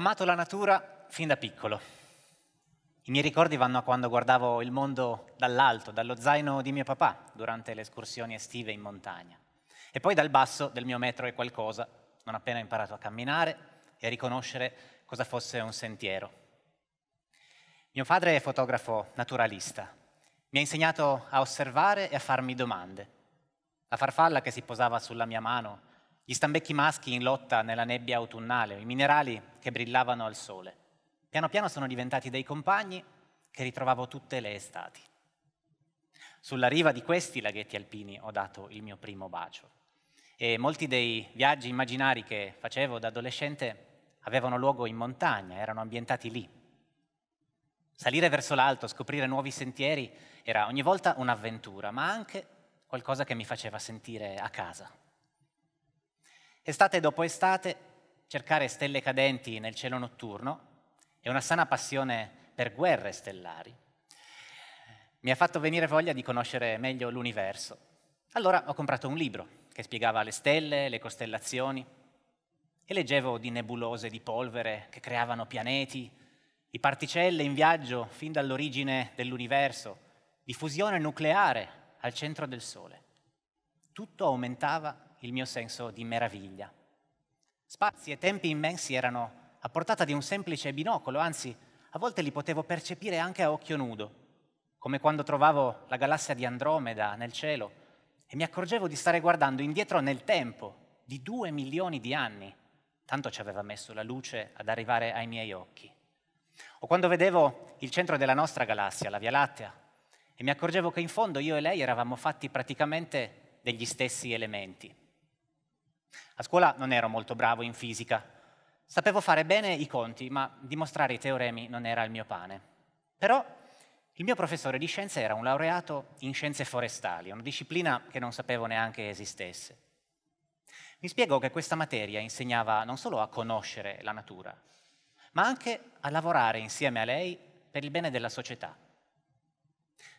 amato la natura fin da piccolo. I miei ricordi vanno a quando guardavo il mondo dall'alto, dallo zaino di mio papà, durante le escursioni estive in montagna. E poi dal basso del mio metro e qualcosa, non appena ho imparato a camminare e a riconoscere cosa fosse un sentiero. Mio padre è fotografo naturalista. Mi ha insegnato a osservare e a farmi domande. La farfalla che si posava sulla mia mano gli stambecchi maschi in lotta nella nebbia autunnale, i minerali che brillavano al sole. Piano piano sono diventati dei compagni che ritrovavo tutte le estati. Sulla riva di questi laghetti alpini ho dato il mio primo bacio e molti dei viaggi immaginari che facevo da adolescente avevano luogo in montagna, erano ambientati lì. Salire verso l'alto, scoprire nuovi sentieri era ogni volta un'avventura, ma anche qualcosa che mi faceva sentire a casa. Estate dopo estate, cercare stelle cadenti nel cielo notturno e una sana passione per guerre stellari. Mi ha fatto venire voglia di conoscere meglio l'universo. Allora ho comprato un libro che spiegava le stelle, le costellazioni e leggevo di nebulose di polvere che creavano pianeti, di particelle in viaggio fin dall'origine dell'universo, di fusione nucleare al centro del Sole. Tutto aumentava il mio senso di meraviglia. Spazi e tempi immensi erano a portata di un semplice binocolo, anzi a volte li potevo percepire anche a occhio nudo, come quando trovavo la galassia di Andromeda nel cielo e mi accorgevo di stare guardando indietro nel tempo di due milioni di anni, tanto ci aveva messo la luce ad arrivare ai miei occhi. O quando vedevo il centro della nostra galassia, la Via Lattea, e mi accorgevo che in fondo io e lei eravamo fatti praticamente degli stessi elementi. A scuola non ero molto bravo in fisica. Sapevo fare bene i conti, ma dimostrare i teoremi non era il mio pane. Però il mio professore di scienze era un laureato in scienze forestali, una disciplina che non sapevo neanche esistesse. Mi spiegò che questa materia insegnava non solo a conoscere la natura, ma anche a lavorare insieme a lei per il bene della società.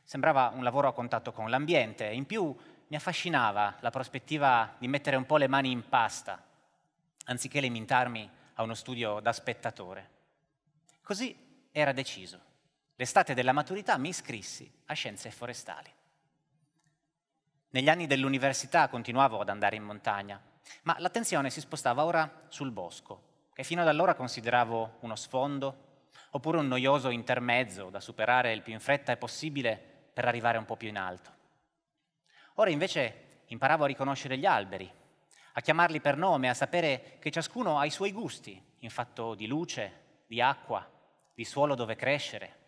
Sembrava un lavoro a contatto con l'ambiente, e in più mi affascinava la prospettiva di mettere un po' le mani in pasta, anziché limitarmi a uno studio da spettatore. Così era deciso. L'estate della maturità mi iscrissi a scienze forestali. Negli anni dell'università continuavo ad andare in montagna, ma l'attenzione si spostava ora sul bosco, che fino ad allora consideravo uno sfondo oppure un noioso intermezzo da superare il più in fretta possibile per arrivare un po' più in alto. Ora invece imparavo a riconoscere gli alberi, a chiamarli per nome, a sapere che ciascuno ha i suoi gusti in fatto di luce, di acqua, di suolo dove crescere.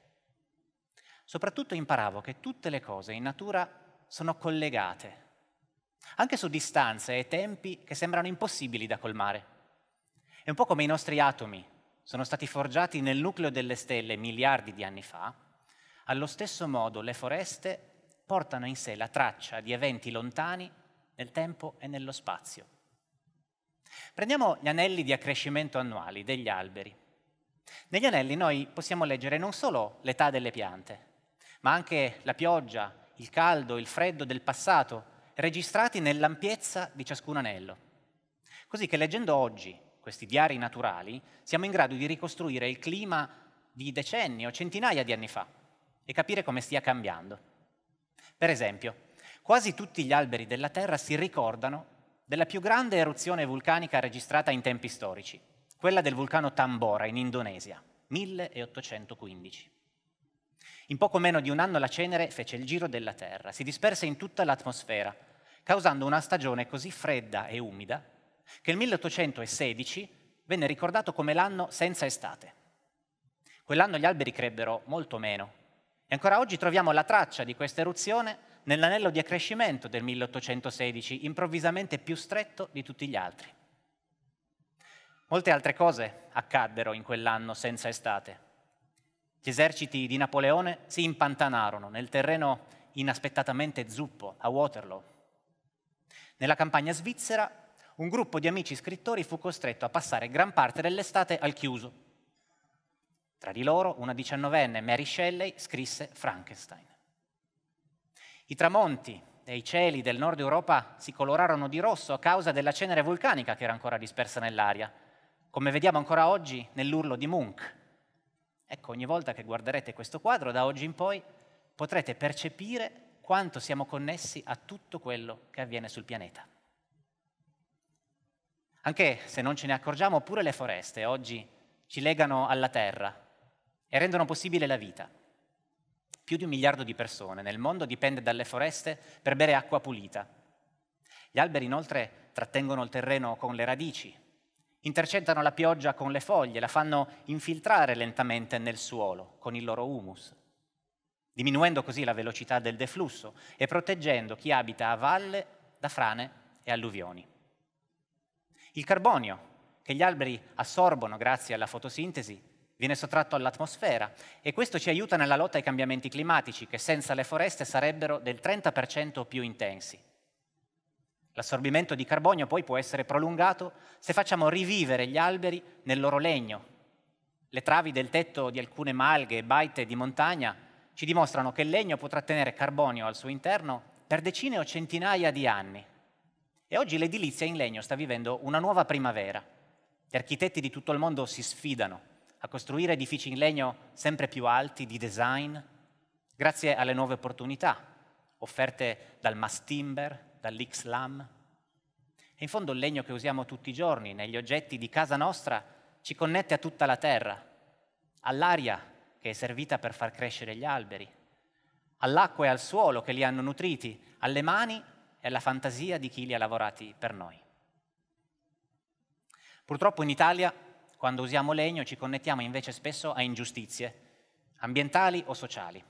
Soprattutto imparavo che tutte le cose in natura sono collegate, anche su distanze e tempi che sembrano impossibili da colmare. È un po' come i nostri atomi sono stati forgiati nel nucleo delle stelle miliardi di anni fa, allo stesso modo le foreste portano in sé la traccia di eventi lontani nel tempo e nello spazio. Prendiamo gli anelli di accrescimento annuali degli alberi. Negli anelli noi possiamo leggere non solo l'età delle piante, ma anche la pioggia, il caldo, il freddo del passato, registrati nell'ampiezza di ciascun anello. Così che leggendo oggi questi diari naturali siamo in grado di ricostruire il clima di decenni o centinaia di anni fa e capire come stia cambiando. Per esempio, quasi tutti gli alberi della Terra si ricordano della più grande eruzione vulcanica registrata in tempi storici, quella del vulcano Tambora in Indonesia, 1815. In poco meno di un anno la cenere fece il giro della Terra, si disperse in tutta l'atmosfera, causando una stagione così fredda e umida che il 1816 venne ricordato come l'anno senza estate. Quell'anno gli alberi crebbero molto meno, e ancora oggi troviamo la traccia di questa eruzione nell'anello di accrescimento del 1816, improvvisamente più stretto di tutti gli altri. Molte altre cose accaddero in quell'anno senza estate. Gli eserciti di Napoleone si impantanarono nel terreno inaspettatamente zuppo a Waterloo. Nella campagna svizzera un gruppo di amici scrittori fu costretto a passare gran parte dell'estate al chiuso tra di loro una diciannovenne, Mary Shelley, scrisse Frankenstein. I tramonti e i cieli del nord Europa si colorarono di rosso a causa della cenere vulcanica che era ancora dispersa nell'aria, come vediamo ancora oggi nell'urlo di Munch. Ecco, ogni volta che guarderete questo quadro, da oggi in poi, potrete percepire quanto siamo connessi a tutto quello che avviene sul pianeta. Anche se non ce ne accorgiamo, pure le foreste oggi ci legano alla Terra, e rendono possibile la vita. Più di un miliardo di persone nel mondo dipende dalle foreste per bere acqua pulita. Gli alberi inoltre trattengono il terreno con le radici, intercettano la pioggia con le foglie, la fanno infiltrare lentamente nel suolo con il loro humus, diminuendo così la velocità del deflusso e proteggendo chi abita a valle da frane e alluvioni. Il carbonio che gli alberi assorbono grazie alla fotosintesi viene sottratto all'atmosfera e questo ci aiuta nella lotta ai cambiamenti climatici che senza le foreste sarebbero del 30% più intensi. L'assorbimento di carbonio poi può essere prolungato se facciamo rivivere gli alberi nel loro legno. Le travi del tetto di alcune malghe e baite di montagna ci dimostrano che il legno può trattenere carbonio al suo interno per decine o centinaia di anni. E oggi l'edilizia in legno sta vivendo una nuova primavera. Gli architetti di tutto il mondo si sfidano a costruire edifici in legno sempre più alti di design, grazie alle nuove opportunità offerte dal mass timber, dall'Ixlam. E in fondo il legno che usiamo tutti i giorni negli oggetti di casa nostra ci connette a tutta la terra, all'aria che è servita per far crescere gli alberi, all'acqua e al suolo che li hanno nutriti, alle mani e alla fantasia di chi li ha lavorati per noi. Purtroppo in Italia quando usiamo legno ci connettiamo invece spesso a ingiustizie, ambientali o sociali.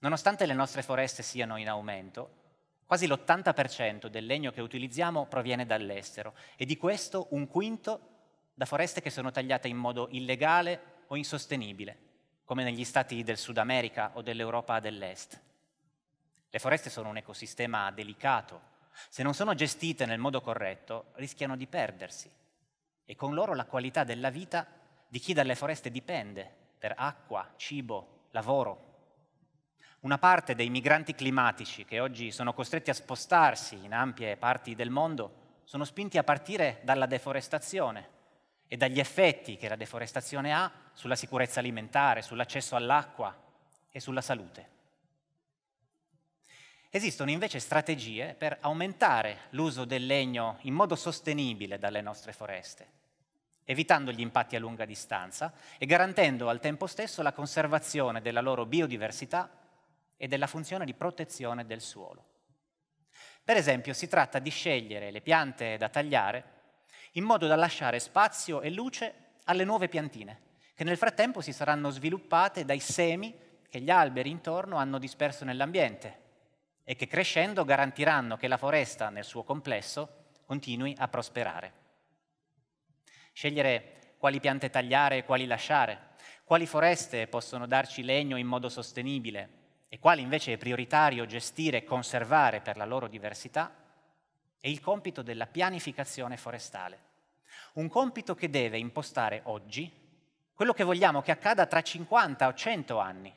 Nonostante le nostre foreste siano in aumento, quasi l'80% del legno che utilizziamo proviene dall'estero e di questo un quinto da foreste che sono tagliate in modo illegale o insostenibile, come negli stati del Sud America o dell'Europa dell'Est. Le foreste sono un ecosistema delicato. Se non sono gestite nel modo corretto, rischiano di perdersi e con loro la qualità della vita di chi dalle foreste dipende per acqua, cibo, lavoro. Una parte dei migranti climatici che oggi sono costretti a spostarsi in ampie parti del mondo sono spinti a partire dalla deforestazione e dagli effetti che la deforestazione ha sulla sicurezza alimentare, sull'accesso all'acqua e sulla salute. Esistono invece strategie per aumentare l'uso del legno in modo sostenibile dalle nostre foreste, evitando gli impatti a lunga distanza e garantendo al tempo stesso la conservazione della loro biodiversità e della funzione di protezione del suolo. Per esempio, si tratta di scegliere le piante da tagliare in modo da lasciare spazio e luce alle nuove piantine, che nel frattempo si saranno sviluppate dai semi che gli alberi intorno hanno disperso nell'ambiente e che crescendo garantiranno che la foresta nel suo complesso continui a prosperare. Scegliere quali piante tagliare e quali lasciare, quali foreste possono darci legno in modo sostenibile e quali invece è prioritario gestire e conservare per la loro diversità, è il compito della pianificazione forestale. Un compito che deve impostare oggi quello che vogliamo che accada tra 50 o 100 anni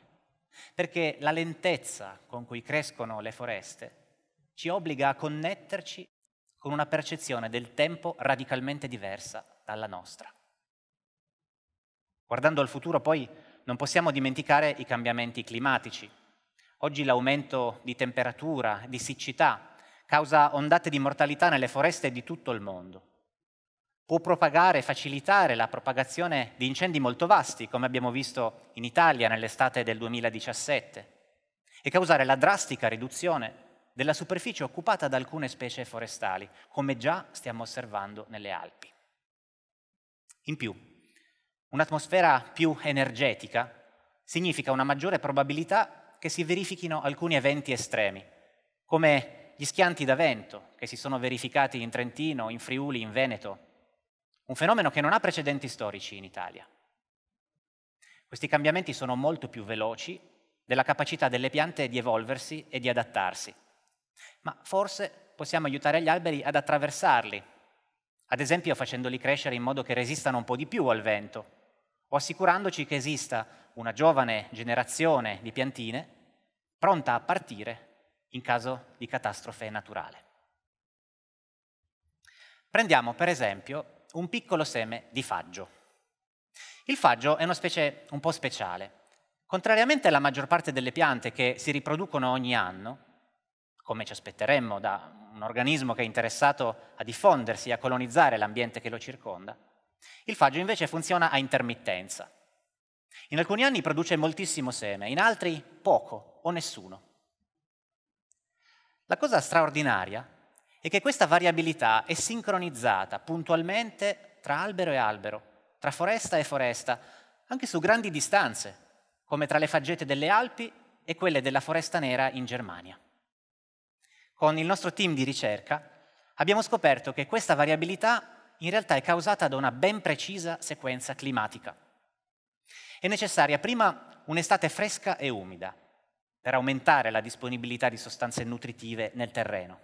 perché la lentezza con cui crescono le foreste ci obbliga a connetterci con una percezione del tempo radicalmente diversa dalla nostra. Guardando al futuro poi non possiamo dimenticare i cambiamenti climatici. Oggi l'aumento di temperatura, di siccità, causa ondate di mortalità nelle foreste di tutto il mondo può propagare e facilitare la propagazione di incendi molto vasti, come abbiamo visto in Italia nell'estate del 2017, e causare la drastica riduzione della superficie occupata da alcune specie forestali, come già stiamo osservando nelle Alpi. In più, un'atmosfera più energetica significa una maggiore probabilità che si verifichino alcuni eventi estremi, come gli schianti da vento che si sono verificati in Trentino, in Friuli, in Veneto un fenomeno che non ha precedenti storici in Italia. Questi cambiamenti sono molto più veloci della capacità delle piante di evolversi e di adattarsi, ma forse possiamo aiutare gli alberi ad attraversarli, ad esempio facendoli crescere in modo che resistano un po' di più al vento, o assicurandoci che esista una giovane generazione di piantine pronta a partire in caso di catastrofe naturale. Prendiamo per esempio un piccolo seme di faggio. Il faggio è una specie un po' speciale. Contrariamente alla maggior parte delle piante che si riproducono ogni anno, come ci aspetteremmo da un organismo che è interessato a diffondersi e a colonizzare l'ambiente che lo circonda, il faggio invece funziona a intermittenza. In alcuni anni produce moltissimo seme, in altri poco o nessuno. La cosa straordinaria e che questa variabilità è sincronizzata puntualmente tra albero e albero, tra foresta e foresta, anche su grandi distanze, come tra le faggete delle Alpi e quelle della foresta nera in Germania. Con il nostro team di ricerca abbiamo scoperto che questa variabilità in realtà è causata da una ben precisa sequenza climatica. È necessaria prima un'estate fresca e umida per aumentare la disponibilità di sostanze nutritive nel terreno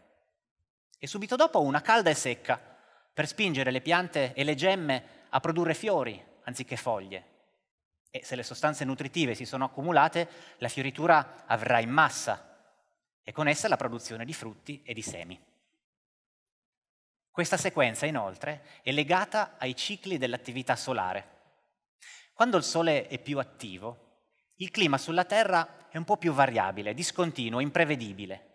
e subito dopo una calda e secca per spingere le piante e le gemme a produrre fiori anziché foglie. E se le sostanze nutritive si sono accumulate, la fioritura avrà in massa e con essa la produzione di frutti e di semi. Questa sequenza, inoltre, è legata ai cicli dell'attività solare. Quando il Sole è più attivo, il clima sulla Terra è un po' più variabile, discontinuo, imprevedibile.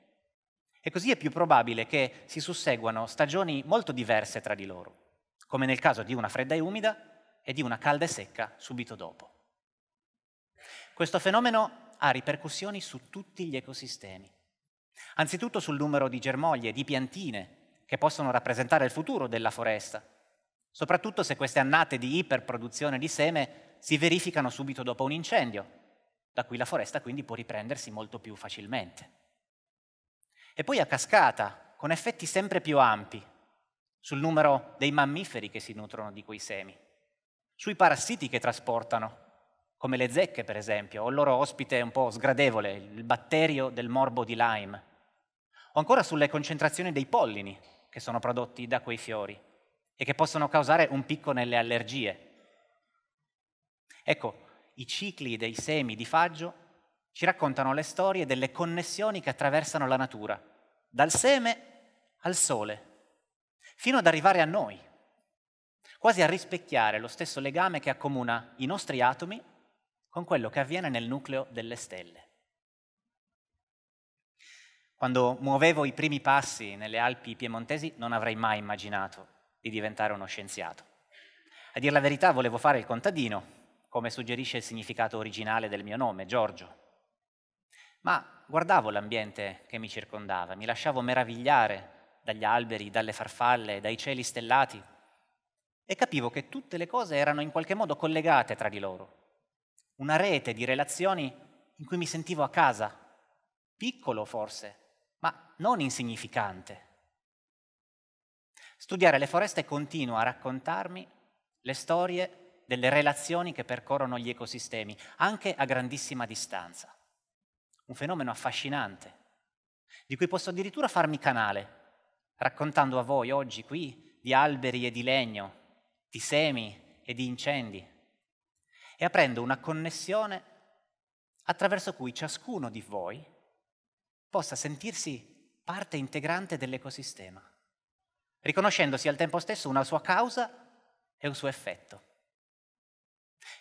E così è più probabile che si susseguano stagioni molto diverse tra di loro, come nel caso di una fredda e umida e di una calda e secca subito dopo. Questo fenomeno ha ripercussioni su tutti gli ecosistemi. Anzitutto sul numero di germoglie, di piantine, che possono rappresentare il futuro della foresta, soprattutto se queste annate di iperproduzione di seme si verificano subito dopo un incendio, da cui la foresta quindi può riprendersi molto più facilmente e poi a cascata, con effetti sempre più ampi sul numero dei mammiferi che si nutrono di quei semi, sui parassiti che trasportano, come le zecche per esempio, o il loro ospite un po' sgradevole, il batterio del morbo di Lyme, o ancora sulle concentrazioni dei pollini che sono prodotti da quei fiori e che possono causare un picco nelle allergie. Ecco, i cicli dei semi di faggio ci raccontano le storie delle connessioni che attraversano la natura, dal seme al sole, fino ad arrivare a noi, quasi a rispecchiare lo stesso legame che accomuna i nostri atomi con quello che avviene nel nucleo delle stelle. Quando muovevo i primi passi nelle Alpi piemontesi non avrei mai immaginato di diventare uno scienziato. A dire la verità volevo fare il contadino, come suggerisce il significato originale del mio nome, Giorgio ma guardavo l'ambiente che mi circondava, mi lasciavo meravigliare dagli alberi, dalle farfalle, dai cieli stellati e capivo che tutte le cose erano in qualche modo collegate tra di loro. Una rete di relazioni in cui mi sentivo a casa, piccolo forse, ma non insignificante. Studiare le foreste continua a raccontarmi le storie delle relazioni che percorrono gli ecosistemi, anche a grandissima distanza un fenomeno affascinante, di cui posso addirittura farmi canale, raccontando a voi oggi qui di alberi e di legno, di semi e di incendi, e aprendo una connessione attraverso cui ciascuno di voi possa sentirsi parte integrante dell'ecosistema, riconoscendosi al tempo stesso una sua causa e un suo effetto.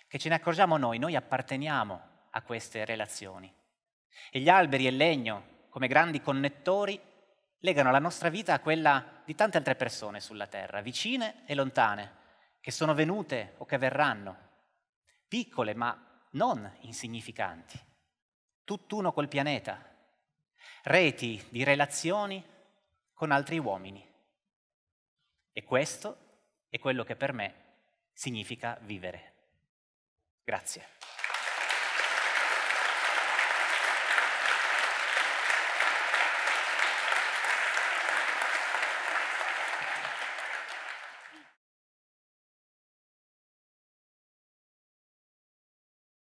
Che ce ne accorgiamo noi, noi apparteniamo a queste relazioni. E gli alberi e il legno, come grandi connettori, legano la nostra vita a quella di tante altre persone sulla terra, vicine e lontane, che sono venute o che verranno, piccole ma non insignificanti, tutt'uno col pianeta, reti di relazioni con altri uomini. E questo è quello che per me significa vivere. Grazie.